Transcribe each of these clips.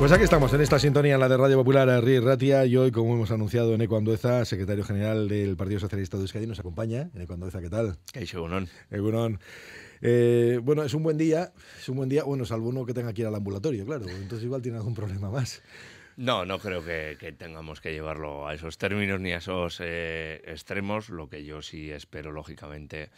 Pues aquí estamos, en esta sintonía, en la de Radio Popular, Arri Ratia, y hoy, como hemos anunciado, en Andueza, secretario general del Partido Socialista de Euskadi, nos acompaña. Eneco Andueza, ¿qué tal? Egunon. Egunon. Eh, bueno, es un buen día, es un buen día, bueno, salvo uno que tenga que ir al ambulatorio, claro, entonces igual tiene algún problema más. No, no creo que, tengamos que llevarlo a esos términos ni a esos eh, extremos. Lo que yo sí espero, lógicamente,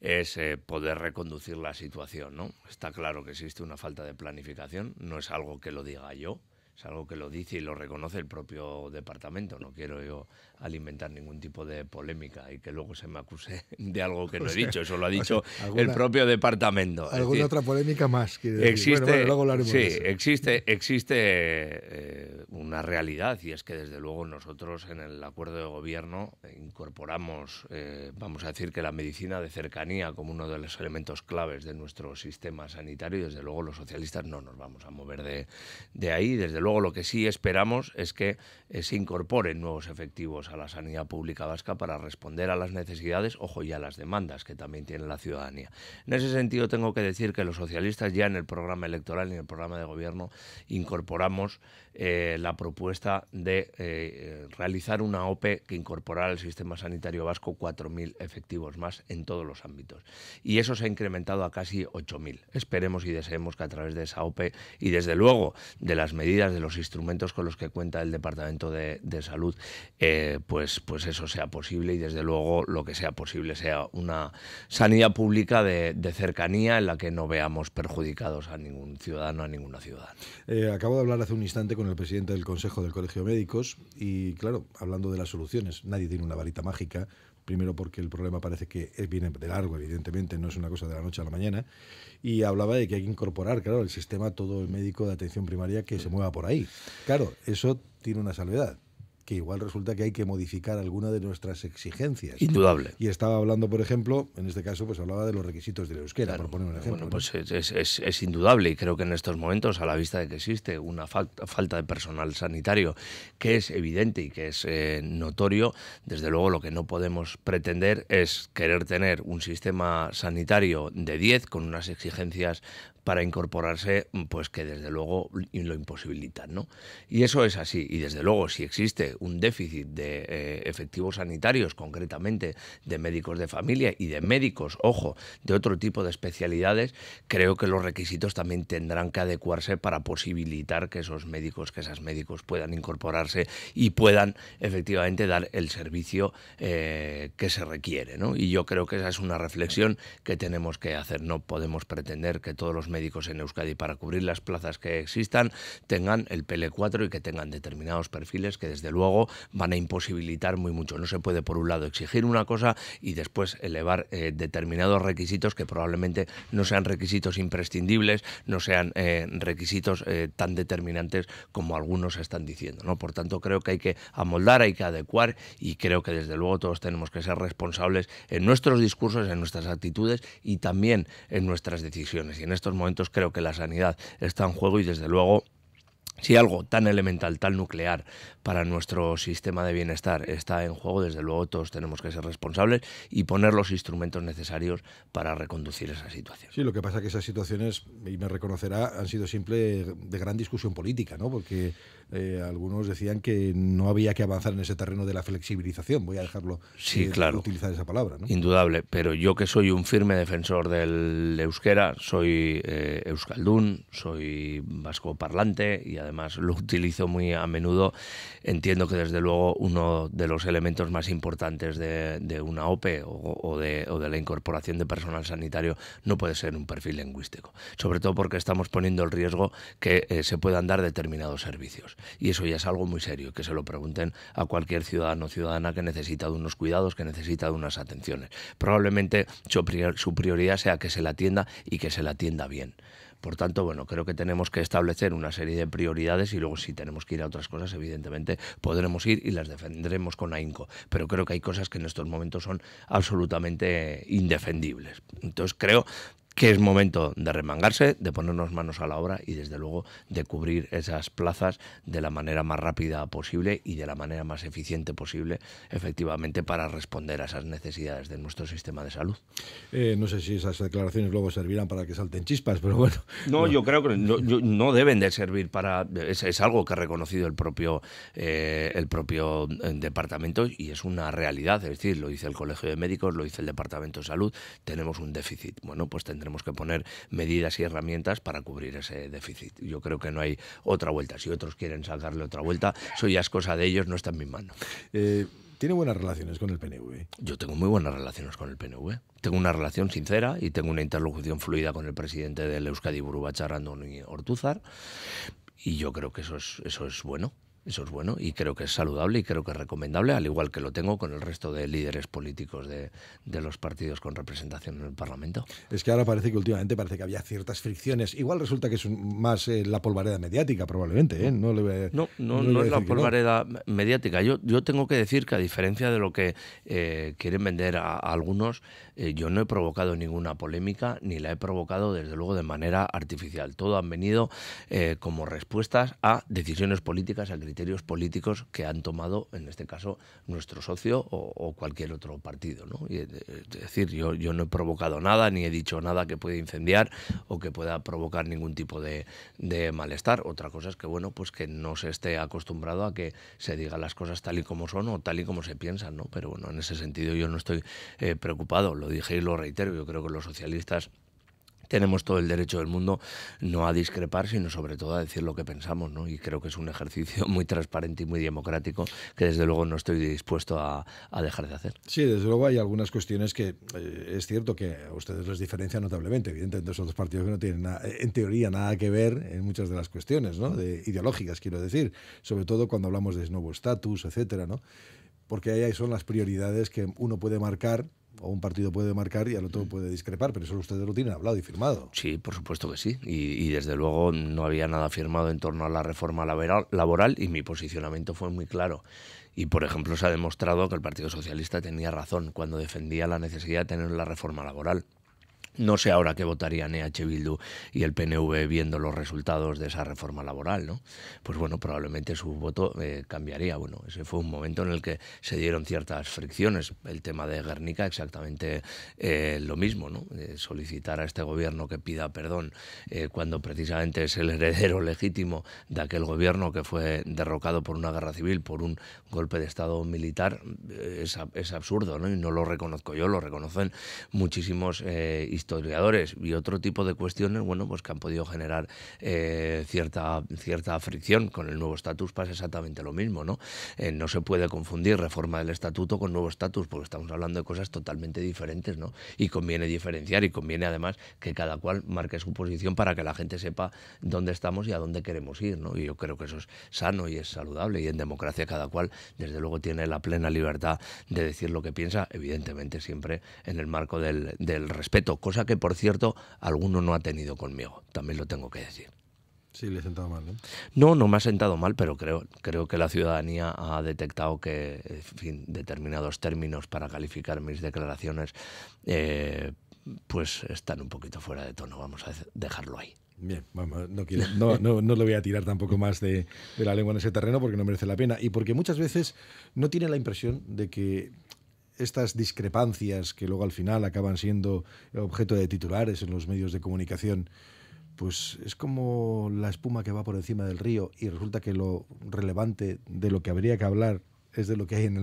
es eh, poder reconducir la situación. ¿no? Está claro que existe una falta de planificación, no es algo que lo diga yo, es algo que lo dice y lo reconoce el propio departamento. No quiero yo alimentar ningún tipo de polémica y que luego se me acuse de algo que no he dicho. Eso lo ha dicho el propio departamento. Alguna otra polémica más. Existe, sí, existe, existe eh, una realidad y es que desde luego nosotros en el acuerdo de gobierno incorporamos, eh, vamos a decir que la medicina de cercanía como uno de los elementos claves de nuestro sistema sanitario y desde luego los socialistas no nos vamos a mover de, ahí. Desde luego lo que sí esperamos es que eh, se incorporen nuevos efectivos a la sanidad pública vasca para responder a las necesidades, ojo, y a las demandas que también tiene la ciudadanía. En ese sentido, tengo que decir que los socialistas ya en el programa electoral y en el programa de gobierno incorporamos eh, la propuesta de eh, realizar una OPE que incorporara al sistema sanitario vasco 4.000 efectivos más en todos los ámbitos. Y eso se ha incrementado a casi 8.000. Esperemos y deseemos que a través de esa OPE y desde luego de las medidas, de los instrumentos con los que cuenta el Departamento de, Salud, eh, pues, pues eso sea posible y desde luego lo que sea posible sea una sanidad pública de, cercanía en la que no veamos perjudicados a ningún ciudadano, a ninguna ciudad eh, acabo de hablar hace un instante con el presidente del Consejo del Colegio de Médicos y claro, hablando de las soluciones, nadie tiene una varita mágica, primero porque el problema parece que viene de largo, evidentemente, no es una cosa de la noche a la mañana, y hablaba de que hay que incorporar, claro, el sistema, todo el médico de atención primaria que se mueva por ahí. Claro, eso tiene una salvedad que igual resulta que hay que modificar alguna de nuestras exigencias. Indudable. Y estaba hablando, por ejemplo, en este caso, pues hablaba de los requisitos de euskera, por poner un ejemplo. Bueno, pues es, indudable y creo que en estos momentos, a la vista de que existe una falta de personal sanitario que es evidente y que es eh, notorio, desde luego lo que no podemos pretender es querer tener un sistema sanitario de 10 con unas exigencias para incorporarse, mm, pues que desde luego lo imposibilitan. ¿no? Y eso es así. Y desde luego, si existe un déficit de eh, efectivos sanitarios, concretamente de médicos de familia y de médicos, ojo, de otro tipo de especialidades, creo que los requisitos también tendrán que adecuarse para posibilitar que esos médicos, que esas médicos puedan incorporarse y puedan efectivamente dar el servicio eh, que se requiere. Y yo creo que esa es una reflexión que tenemos que hacer. No podemos pretender que todos los médicos en Euskadi para cubrir las plazas que existan tengan el PL4 y que tengan determinados perfiles que desde luego van a imposibilitar muy mucho. No se puede por un lado exigir una cosa y después elevar eh, determinados requisitos que probablemente no sean requisitos imprescindibles, no sean eh, requisitos eh, tan determinantes como algunos están diciendo. ¿no? Por tanto, creo que hay que amoldar, hay que adecuar y creo que desde luego todos tenemos que ser responsables en nuestros discursos, en nuestras actitudes y también en nuestras decisiones. Y en estos momentos creo que la sanidad está en juego y desde luego si algo tan elemental, tan nuclear para nuestro sistema de bienestar está en juego, desde luego todos tenemos que ser responsables y poner los instrumentos necesarios para reconducir esa situación. Sí, lo que pasa es que esas situaciones, y me reconocerá, han sido siempre de gran discusión política, ¿no? Porque eh, algunos decían que no había que avanzar en ese terreno de la flexibilización, voy a dejarlo sí, eh, claro. utilizar esa palabra. Indudable, pero yo que soy un firme defensor del euskera, soy eh, euskaldún, soy vasco parlante y además además lo utilizo muy a menudo. Entiendo que desde luego uno de los elementos más importantes de, una OPE o, de, la incorporación de personal sanitario no puede ser un perfil lingüístico, sobre todo porque estamos poniendo el riesgo que eh, se puedan dar determinados servicios. Y eso ya es algo muy serio, que se lo pregunten a cualquier ciudadano o ciudadana que necesita de unos cuidados, que necesita de unas atenciones. Probablemente su prioridad sea que se la atienda y que se la atienda bien. Por tanto, bueno, creo que tenemos que establecer una serie de prioridades y luego si tenemos que ir a otras cosas, evidentemente podremos ir y las defenderemos con ahínco. Pero creo que hay cosas que en estos momentos son absolutamente indefendibles. Entonces creo que es momento de remangarse, de ponernos manos a la obra y desde luego de cubrir esas plazas de la manera más rápida posible y de la manera más eficiente posible, efectivamente, para responder a esas necesidades de nuestro sistema de salud. Eh, no sé si esas declaraciones luego servirán para que salten chispas, pero bueno. No, yo creo que no, deben de servir para... Es, algo que ha reconocido el propio, eh, el propio eh, departamento y es una realidad, es decir, lo dice el Colegio de Médicos, lo dice el Departamento de Salud, tenemos un déficit. Bueno, pues tendremos tenemos que poner medidas y herramientas para cubrir ese déficit. Yo creo que no hay otra vuelta. Si otros quieren sacarle otra vuelta, soy ya cosa de ellos, no está en mi mano. Eh, ¿Tiene buenas relaciones con el PNV? Yo tengo muy buenas relaciones con el PNV. Tengo una relación sincera y tengo una interlocución fluida con el presidente del Euskadi Burubachar, y Ortuzar, y yo creo que eso es, eso es bueno. Eso es bueno y creo que es saludable y creo que es recomendable, al igual que lo tengo con el resto de líderes políticos de, los partidos con representación en el Parlamento. Es que ahora parece que últimamente parece que había ciertas fricciones. Igual resulta que es más eh, la polvareda mediática, probablemente. ¿eh? No, no, no, es la polvareda mediática. Yo, yo tengo que decir que a diferencia de lo que eh, quieren vender a, algunos, yo no he provocado ninguna polémica ni la he provocado desde luego de manera artificial. Todo han venido como respuestas a decisiones políticas, a criterios políticos que han tomado, en este caso, nuestro socio o, cualquier otro partido. Eh, es decir, yo, yo no he provocado nada ni he dicho nada que pueda incendiar o que pueda provocar ningún tipo de, de malestar. Otra cosa es que, bueno, pues que no se esté acostumbrado a que se digan las cosas tal y como son o tal y como se piensan, ¿no? Pero bueno, en ese sentido yo no estoy eh, preocupado, lo dije y lo reitero, yo creo que los socialistas tenemos todo el derecho del mundo no a discrepar, sino sobre todo a decir lo que pensamos, ¿no? Y creo que es un ejercicio muy transparente y muy democrático que desde luego no estoy dispuesto a, dejar de hacer. Sí, desde luego hay algunas cuestiones que eh, es cierto que a ustedes les diferencia notablemente, evidentemente esos dos partidos que no tienen eh, en teoría nada que ver en muchas de las cuestiones, ¿no? ideológicas, quiero decir, sobre todo cuando hablamos de nuevo estatus, etcétera, ¿no? Porque ahí son las prioridades que uno puede marcar un partido puede marcar y al otro mm. puede discrepar, pero eso ustedes lo tienen hablado y firmado. Sí, por supuesto que sí. Y, y, desde luego no había nada firmado en torno a la reforma laboral y mi posicionamiento fue muy claro. Y, por ejemplo, se ha demostrado que el Partido Socialista tenía razón cuando defendía la necesidad de tener la reforma laboral. No sé ahora qué votarían EH Bildu y el PNV viendo los resultados de esa reforma laboral, ¿no? Pues bueno, probablemente su voto eh, cambiaría. Bueno, ese fue un momento en el que se dieron ciertas fricciones. El tema de Guernica, exactamente eh, lo mismo, ¿no? solicitar a este gobierno que pida perdón eh, cuando precisamente es el heredero legítimo de aquel gobierno que fue derrocado por una guerra civil, por un golpe de Estado militar, es, absurdo, ¿no? Y no lo reconozco yo, lo reconocen muchísimos historiadores y otro tipo de cuestiones, bueno, pues que han podido generar eh, cierta, cierta fricción. Con el nuevo estatus pasa exactamente lo mismo, ¿no? Eh, no se puede confundir reforma del estatuto con nuevo estatus, porque estamos hablando de cosas totalmente diferentes, ¿no? Y conviene diferenciar y conviene además que cada cual marque su posición para que la gente sepa dónde estamos y a dónde queremos ir, ¿no? Y yo creo que eso es sano y es saludable y en democracia cada cual, desde luego, tiene la plena libertad de decir lo que piensa, evidentemente siempre en el marco del, respeto cosa que por cierto alguno no ha tenido conmigo, también lo tengo que decir. Sí, le he sentado mal, ¿no? No, no me ha sentado mal, pero creo, creo que la ciudadanía ha detectado que determinados términos para calificar mis declaraciones eh, pues están un poquito fuera de tono, vamos a dejarlo ahí. Bien, vamos, no, quiero, lo voy a tirar tampoco más de, de la lengua en ese terreno porque no merece la pena y porque muchas veces no tiene la impresión de que estas discrepancias que luego al final acaban siendo objeto de titulares en los medios de comunicación, pues es como la espuma que va por encima del río y resulta que lo relevante de lo que habría que hablar es de lo que hay en,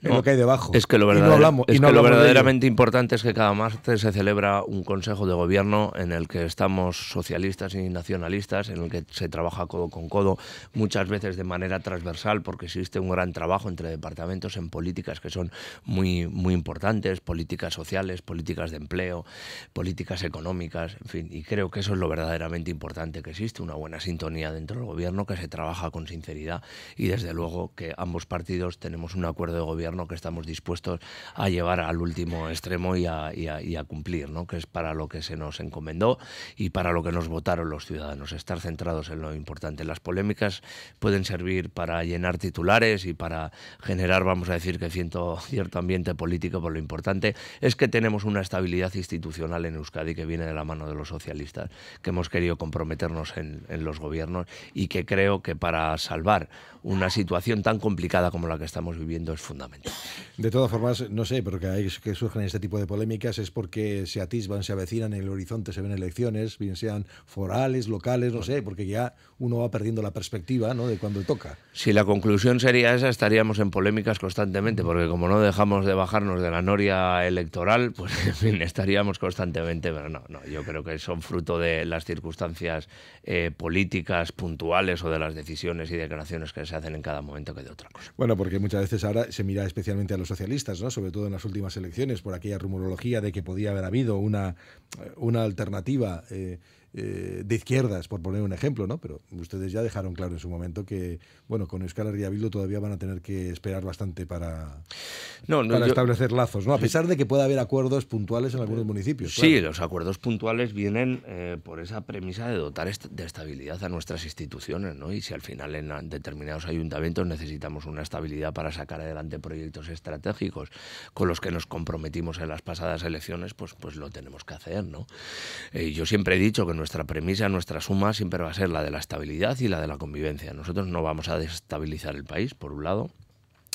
el, que hay debajo. Es que lo, lo verdaderamente importante es que cada martes se celebra un Consejo de Gobierno en el que estamos socialistas y nacionalistas, en el que se trabaja codo con codo, muchas veces de manera transversal, porque existe un gran trabajo entre departamentos en políticas que son muy, muy importantes, políticas sociales, políticas de empleo, políticas económicas, en fin, y creo que eso es lo verdaderamente importante, que existe una buena sintonía dentro del Gobierno, que se trabaja con sinceridad y desde luego que ambos partidos tenemos un acuerdo de gobierno que estamos dispuestos a llevar al último extremo y a, cumplir, ¿no? que es para lo que se nos encomendó y para lo que nos votaron los ciudadanos, estar centrados en lo importante. Las polémicas pueden servir para llenar titulares y para generar, vamos a decir, que siento cierto ambiente político, pero lo importante es que tenemos una estabilidad institucional en Euskadi que viene de la mano de los socialistas, que hemos querido comprometernos en, en los gobiernos y que creo que para salvar una situación tan complicada como la que estamos viviendo es fundamental. De todas formas, no sé, pero que, hay, que surgen este tipo de polémicas es porque se atisban, se avecinan en el horizonte, se ven elecciones, bien sean forales, locales, no sé, porque ya uno va perdiendo la perspectiva ¿no? de cuando toca. Si la conclusión sería esa, estaríamos en polémicas constantemente, porque como no dejamos de bajarnos de la noria electoral, pues en fin, estaríamos constantemente, pero no, no yo creo que son fruto de las circunstancias eh, políticas puntuales o de las decisiones y declaraciones que se hacen en cada momento que de otra cosa. Bueno, porque muchas veces ahora se mira especialmente a los socialistas, ¿no? sobre todo en las últimas elecciones, por aquella rumorología de que podía haber habido una, eh, una alternativa. Eh, eh, de izquierdas, por poner un ejemplo, ¿no? Pero ustedes ya dejaron claro en su momento que, bueno, con Euskal Herria todavía van a tener que esperar bastante para, no, para establecer lazos, ¿no? A pesar de que pueda haber acuerdos puntuales en algunos municipios. Sí, los acuerdos puntuales vienen eh, por esa premisa de dotar de estabilidad a nuestras instituciones, Y si al final en determinados ayuntamientos necesitamos una estabilidad para sacar adelante proyectos estratégicos con los que nos comprometimos en las pasadas elecciones, pues, pues lo tenemos que hacer, ¿no? Eh, yo siempre he dicho que nuestra premisa, nuestra suma siempre va a ser la de la estabilidad y la de la convivencia. Nosotros no vamos a desestabilizar el país, por un lado,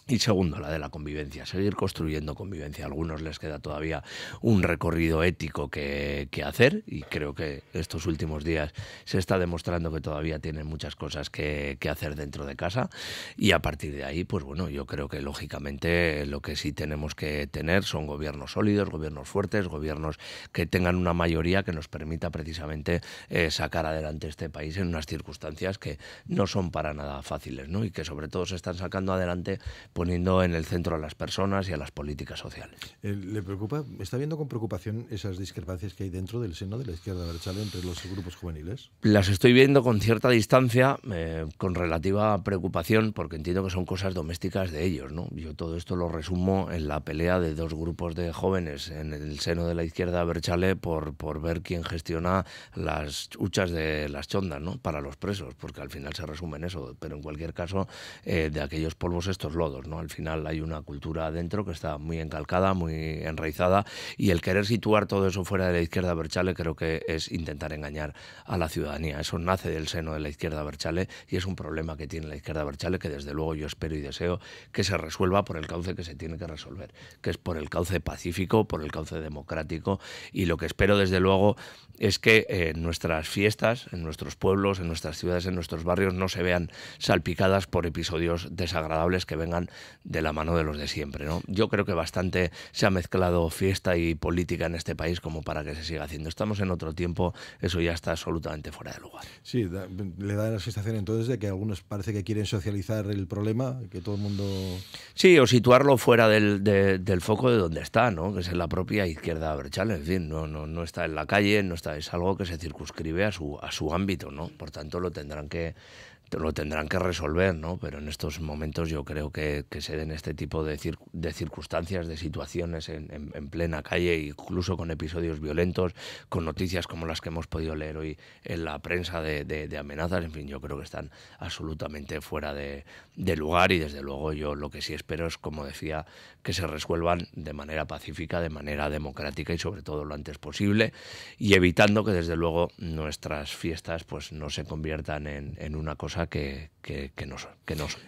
y segundo, la de la convivencia, seguir construyendo convivencia. A algunos les queda todavía un recorrido ético que, hacer y creo que estos últimos días se está demostrando que todavía tienen muchas cosas que, hacer dentro de casa y a partir de ahí, pues bueno, yo creo que lógicamente lo que sí tenemos que tener son gobiernos sólidos, gobiernos fuertes, gobiernos que tengan una mayoría que nos permita precisamente eh, sacar adelante este país en unas circunstancias que no son para nada fáciles ¿no? y que sobre todo se están sacando adelante poniendo en el centro a las personas y a las políticas sociales. Eh, ¿Le preocupa, está viendo con preocupación esas discrepancias que hay dentro del seno de la izquierda berchale entre los grupos juveniles? Las estoy viendo con cierta distancia, eh, con relativa preocupación, porque entiendo que son cosas domésticas de ellos. ¿no? Yo todo esto lo resumo en la pelea de dos grupos de jóvenes en el seno de la izquierda berchale por, por ver quién gestiona las huchas de las chondas ¿no? para los presos, porque al final se resume en eso, pero en cualquier caso, eh, de aquellos polvos estos lodos. Al final hay una cultura adentro que está muy encalcada, muy enraizada, y el querer situar todo eso fuera de la izquierda Berchale creo que es intentar engañar a la ciudadanía. Eso nace del seno de la izquierda Berchale y es un problema que tiene la izquierda Berchale que desde luego yo espero y deseo que se resuelva por el cauce que se tiene que resolver, que es por el cauce pacífico, por el cauce democrático, y lo que espero desde luego es que eh, nuestras fiestas, en nuestros pueblos, en nuestras ciudades, en nuestros barrios no se vean salpicadas por episodios desagradables que vengan de la mano de los de siempre. ¿no? Yo creo que bastante se ha mezclado fiesta y política en este país como para que se siga haciendo. Estamos en otro tiempo, eso ya está absolutamente fuera de lugar. Sí, le da la sensación entonces de que algunos parece que quieren socializar el problema, que todo el mundo... Sí, o situarlo fuera del, foco de donde está, ¿no? que es en la propia izquierda brechal, en fin, no, no, no está en la calle, no está, es algo que se circunscribe a su, a su ámbito, ¿no? por tanto lo tendrán que lo tendrán que resolver, ¿no? Pero en estos momentos yo creo que, se den este tipo de, de circunstancias, de situaciones en, en, plena calle, incluso con episodios violentos, con noticias como las que hemos podido leer hoy en la prensa de, amenazas, en fin, yo creo que están absolutamente fuera de, lugar y desde luego yo lo que sí espero es, como decía, que se resuelvan de manera pacífica, de manera democrática y sobre todo lo antes posible y evitando que desde luego nuestras fiestas pues no se conviertan en una cosa que, que, que, nos,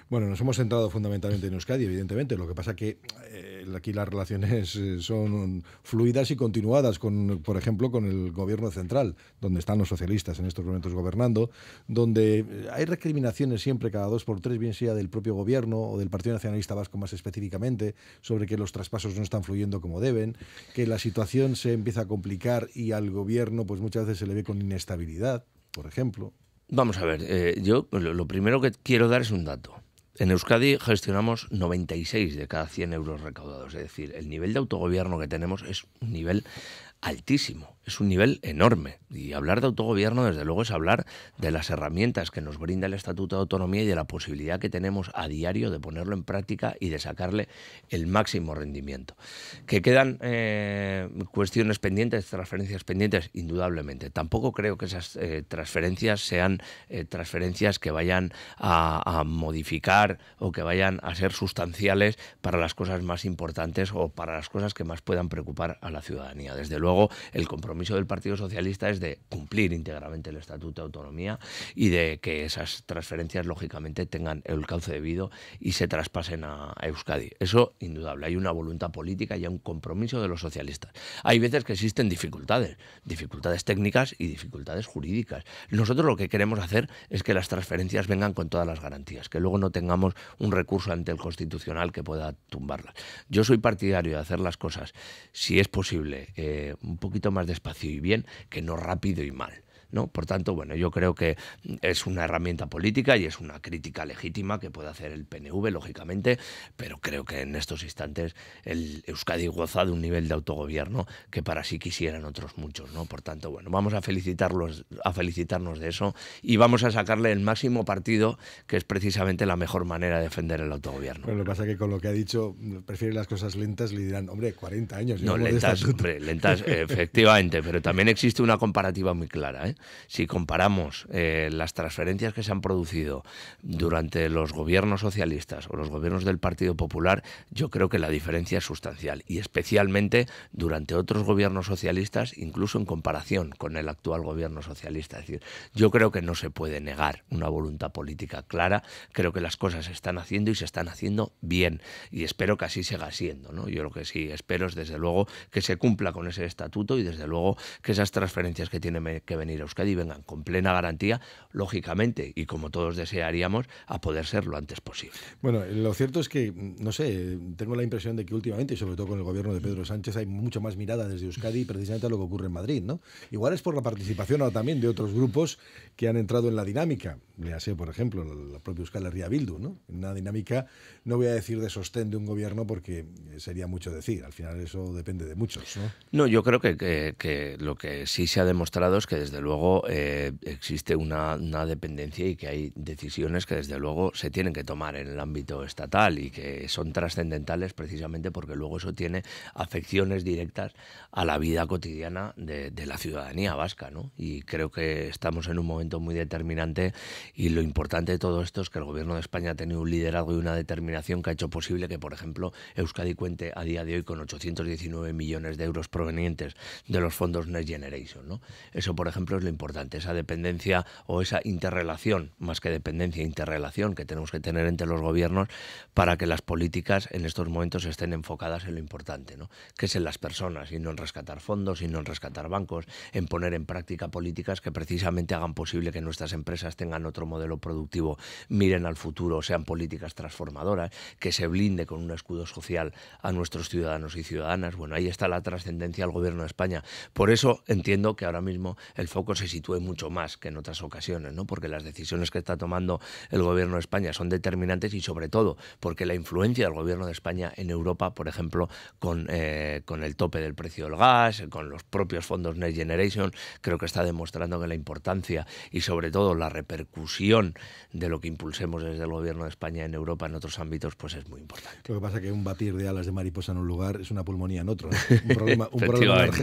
Bueno, nos hemos centrado fundamentalmente en Euskadi, evidentemente. Lo que pasa que eh, aquí las relaciones eh, son fluidas y continuadas, con, por ejemplo, con el gobierno central, donde están los socialistas en estos momentos gobernando, donde eh, hay recriminaciones siempre cada dos por tres, bien sea del propio gobierno o del Partido Nacionalista Vasco más específicamente, sobre que los traspasos no están fluyendo como deben, que la situación se empieza a complicar y al gobierno pues muchas veces se le ve con inestabilidad, por ejemplo. Vamos a ver, eh, yo lo primero que quiero dar es un dato. En Euskadi gestionamos 96 de cada 100 euros recaudados, es decir, el nivel de autogobierno que tenemos es un nivel altísimo, es un nivel enorme. Y hablar de autogobierno, desde luego, es hablar de las herramientas que nos brinda el Estatuto de Autonomía y de la posibilidad que tenemos a diario de ponerlo en práctica y de sacarle el máximo rendimiento. Que quedan eh, cuestiones pendientes, transferencias pendientes, indudablemente. Tampoco creo que esas eh, transferencias sean eh, transferencias que vayan a, a modificar o que vayan a ser sustanciales para las cosas más importantes o para las cosas que más puedan preocupar a la ciudadanía. Desde luego, luego el compromiso del Partido Socialista es de cumplir íntegramente el Estatuto de Autonomía y de que esas transferencias, lógicamente, tengan el cauce debido y se traspasen a, Euskadi. Eso, indudable, hay una voluntad política y hay un compromiso de los socialistas. Hay veces que existen dificultades, dificultades técnicas y dificultades jurídicas. Nosotros lo que queremos hacer es que las transferencias vengan con todas las garantías, que luego no tengamos un recurso ante el Constitucional que pueda tumbarlas. Yo soy partidario de hacer las cosas, si es posible, eh, un poquito más despacio y bien que no rápido y mal. ¿no? Por tanto, bueno, yo creo que es una herramienta política y es una crítica legítima que puede hacer el PNV, lógicamente, pero creo que en estos instantes el Euskadi goza de un nivel de autogobierno que para sí quisieran otros muchos, ¿no? Por tanto, bueno, vamos a felicitarlos, a felicitarnos de eso y vamos a sacarle el máximo partido, que es precisamente la mejor manera de defender el autogobierno. Pero lo que pasa es que con lo que ha dicho, prefiere las cosas lentas, le dirán, hombre, 40 años. No, lentas, lentas, efectivamente, pero también existe una comparativa muy clara, ¿eh? si comparamos eh, las transferencias que se han producido durante los gobiernos socialistas o los gobiernos del Partido Popular, yo creo que la diferencia es sustancial y especialmente durante otros gobiernos socialistas, incluso en comparación con el actual gobierno socialista. Es decir, yo creo que no se puede negar una voluntad política clara, creo que las cosas se están haciendo y se están haciendo bien y espero que así siga siendo. ¿no? Yo lo que sí espero es desde luego que se cumpla con ese estatuto y desde luego que esas transferencias que tienen que venir Euskadi vengan con plena garantía, lógicamente, y como todos desearíamos, a poder ser lo antes posible. Bueno, lo cierto es que, no sé, tengo la impresión de que últimamente, y sobre todo con el gobierno de Pedro Sánchez, hay mucha más mirada desde Euskadi precisamente a lo que ocurre en Madrid, ¿no? Igual es por la participación ahora también de otros grupos que han entrado en la dinámica, le hace por ejemplo, la propia Euskal Herria Bildu, ¿no? Una dinámica, no voy a decir de sostén de un gobierno porque sería mucho decir, al final eso depende de muchos, ¿no? No, yo creo que lo que sí se ha demostrado es que desde luego eh, existe una, dependencia y que hay decisiones que desde luego se tienen que tomar en el ámbito estatal y que son trascendentales precisamente porque luego eso tiene afecciones directas a la vida cotidiana de, la ciudadanía vasca. ¿no? Y creo que estamos en un momento muy determinante y lo importante de todo esto es que el gobierno de España ha tenido un liderazgo y una determinación que ha hecho posible que, por ejemplo, Euskadi cuente a día de hoy con 819 millones de euros provenientes de los fondos Next Generation. ¿no? Eso, por ejemplo, es importante, esa dependencia o esa interrelación, más que dependencia, interrelación que tenemos que tener entre los gobiernos para que las políticas en estos momentos estén enfocadas en lo importante, ¿no? que es en las personas y no en rescatar fondos, y no en rescatar bancos, en poner en práctica políticas que precisamente hagan posible que nuestras empresas tengan otro modelo productivo, miren al futuro, sean políticas transformadoras, que se blinde con un escudo social a nuestros ciudadanos y ciudadanas. Bueno, ahí está la trascendencia al Gobierno de España. Por eso entiendo que ahora mismo el foco se sitúe mucho más que en otras ocasiones, ¿no? porque las decisiones que está tomando el gobierno de España son determinantes y sobre todo porque la influencia del gobierno de España en Europa, por ejemplo, con, eh, con el tope del precio del gas, con los propios fondos Next Generation, creo que está demostrando que la importancia y sobre todo la repercusión de lo que impulsemos desde el gobierno de España en Europa en otros ámbitos, pues es muy importante. Lo que pasa es que un batir de alas de mariposa en un lugar es una pulmonía en otro. Un, problema,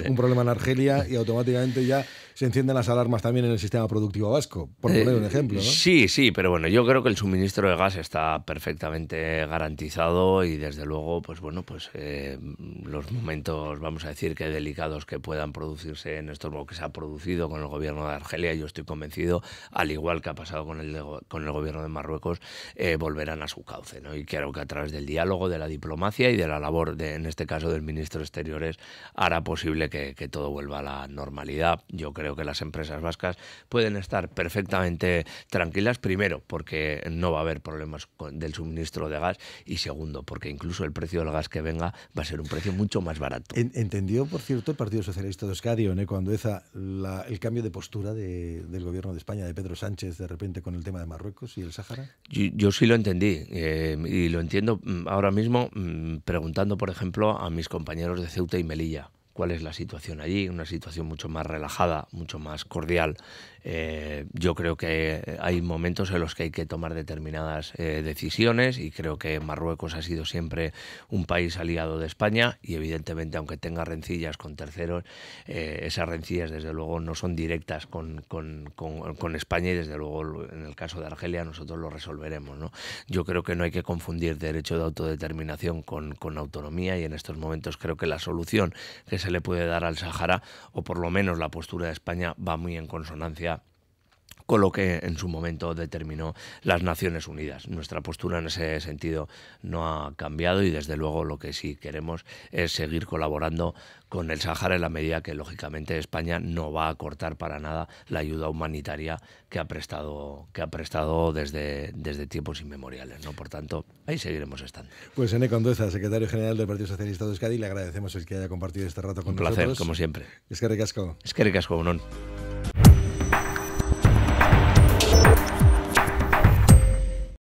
un problema en Argelia y automáticamente ya se encienden las alarmas también en el sistema productivo vasco, por eh, poner un ejemplo. Sí, sí, pero bueno, yo creo que el suministro de gas está perfectamente garantizado y desde luego, pues bueno, pues eh, los momentos, vamos a decir que delicados que puedan producirse en estos lo que se ha producido con el gobierno de Argelia, yo estoy convencido, al igual que ha pasado con el, con el gobierno de Marruecos, eh, volverán a su cauce. ¿no? Y creo que a través del diálogo, de la diplomacia y de la labor, de, en este caso, del ministro de Exteriores, hará posible que todo vuelva a la normalidad. Yo creo que las empresas empresas vascas pueden estar perfectamente tranquilas, primero, porque no va a haber problemas del suministro de gas y segundo, porque incluso el precio del gas que venga va a ser un precio mucho más barato. Entendió, por cierto, el Partido Socialista de Euskadi, cuando esa el cambio de postura del gobierno de España, de Pedro Sánchez, de repente con el tema de Marruecos y el Sáhara. Yo, sí lo entendí eh, y lo entiendo mm, ahora mismo mm, preguntando, por ejemplo, a mis compañeros de Ceuta y Melilla cuál es la situación allí, una situación mucho más relajada, mucho más cordial. Eh, yo creo que hay momentos en los que hay que tomar determinadas eh, decisiones y creo que Marruecos ha sido siempre un país aliado de España y evidentemente aunque tenga rencillas con terceros, eh, esas rencillas desde luego no son directas con, con, con, España y desde luego en el caso de Argelia nosotros lo resolveremos. ¿no? Yo creo que no hay que confundir derecho de autodeterminación con, con autonomía y en estos momentos creo que la solución que se se le puede dar al Sahara, o por lo menos la postura de España va muy en consonancia con lo que en su momento determinó las Naciones Unidas. Nuestra postura en ese sentido no ha cambiado y desde luego lo que sí queremos es seguir colaborando con el Sahara en la medida que lógicamente España no va a cortar para nada la ayuda humanitaria que ha prestado que ha prestado desde, desde tiempos inmemoriales, ¿no? Por tanto, ahí seguiremos estando. Pues Ene Condesa, secretario general del Partido Socialista de Euskadi, le agradecemos el que haya compartido este rato con Un placer, como siempre. Es que ricasco. Es que ricasco,